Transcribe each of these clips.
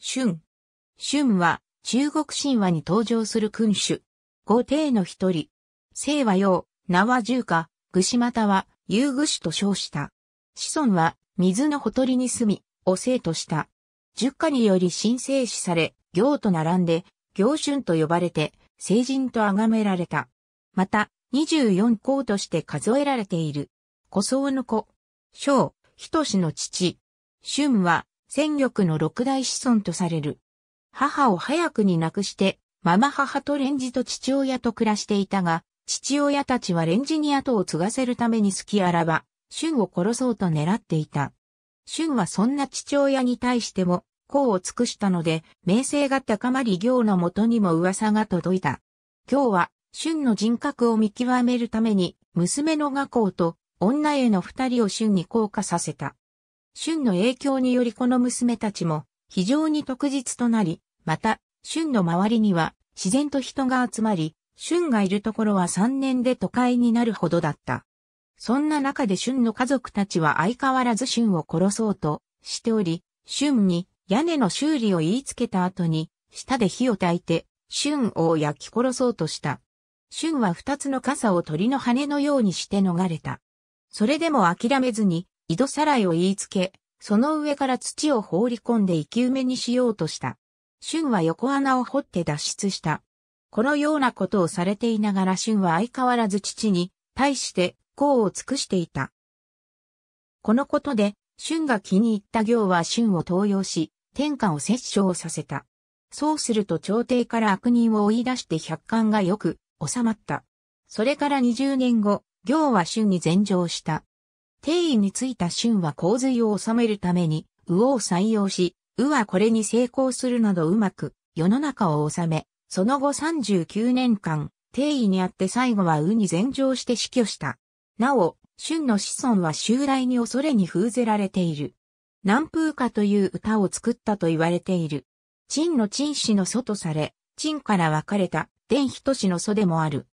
春。春は中国神話に登場する君主。五帝の一人。姓は陽、名は十か、愚子または遊具子と称した。子孫は水のほとりに住み、お生とした。十家により神聖死され、行と並んで、行春と呼ばれて、聖人と崇められた。また、二十四皇として数えられている。古僧の子。章、人志の父。春は、戦力の六大子孫とされる。母を早くに亡くして、ママ母とレンジと父親と暮らしていたが、父親たちはレンジに後を継がせるために好きあらば、シュンを殺そうと狙っていた。シュンはそんな父親に対しても、功を尽くしたので、名声が高まり行のもとにも噂が届いた。今日は、シュンの人格を見極めるために、娘の学校と女への二人をシュンに降下させた。春の影響によりこの娘たちも非常に特実となり、また、春の周りには自然と人が集まり、春がいるところは3年で都会になるほどだった。そんな中で春の家族たちは相変わらず春を殺そうとしており、春に屋根の修理を言いつけた後に、舌で火を焚いて、春を焼き殺そうとした。春は二つの傘を鳥の羽のようにして逃れた。それでも諦めずに、井戸さらいを言いつけ、その上から土を放り込んで生き埋めにしようとした。春は横穴を掘って脱出した。このようなことをされていながら春は相変わらず父に対して功を尽くしていた。このことで春が気に入った行は春を登用し、天下を摂政させた。そうすると朝廷から悪人を追い出して百貫がよく収まった。それから20年後、行は春に禅譲した。定位についた春は洪水を収めるために、魚を採用し、うはこれに成功するなどうまく、世の中を治め、その後39年間、定位にあって最後はうに禅譲して死去した。なお、春の子孫は襲来に恐れに封ぜられている。南風歌という歌を作ったと言われている。陳の陳氏の祖とされ、陳から分かれた、伝人氏の祖でもある。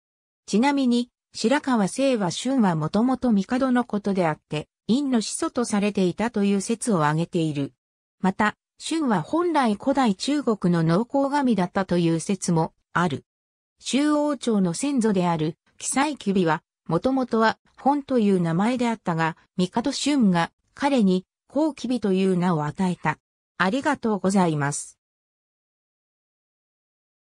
ちなみに、白河清和春はもともと帝のことであって、陰の始祖とされていたという説を挙げている。また、春は本来古代中国の農耕神だったという説もある。周王朝の先祖である、記載キビは、もともとは本という名前であったが、帝春が彼に、後キビという名を与えた。ありがとうございます。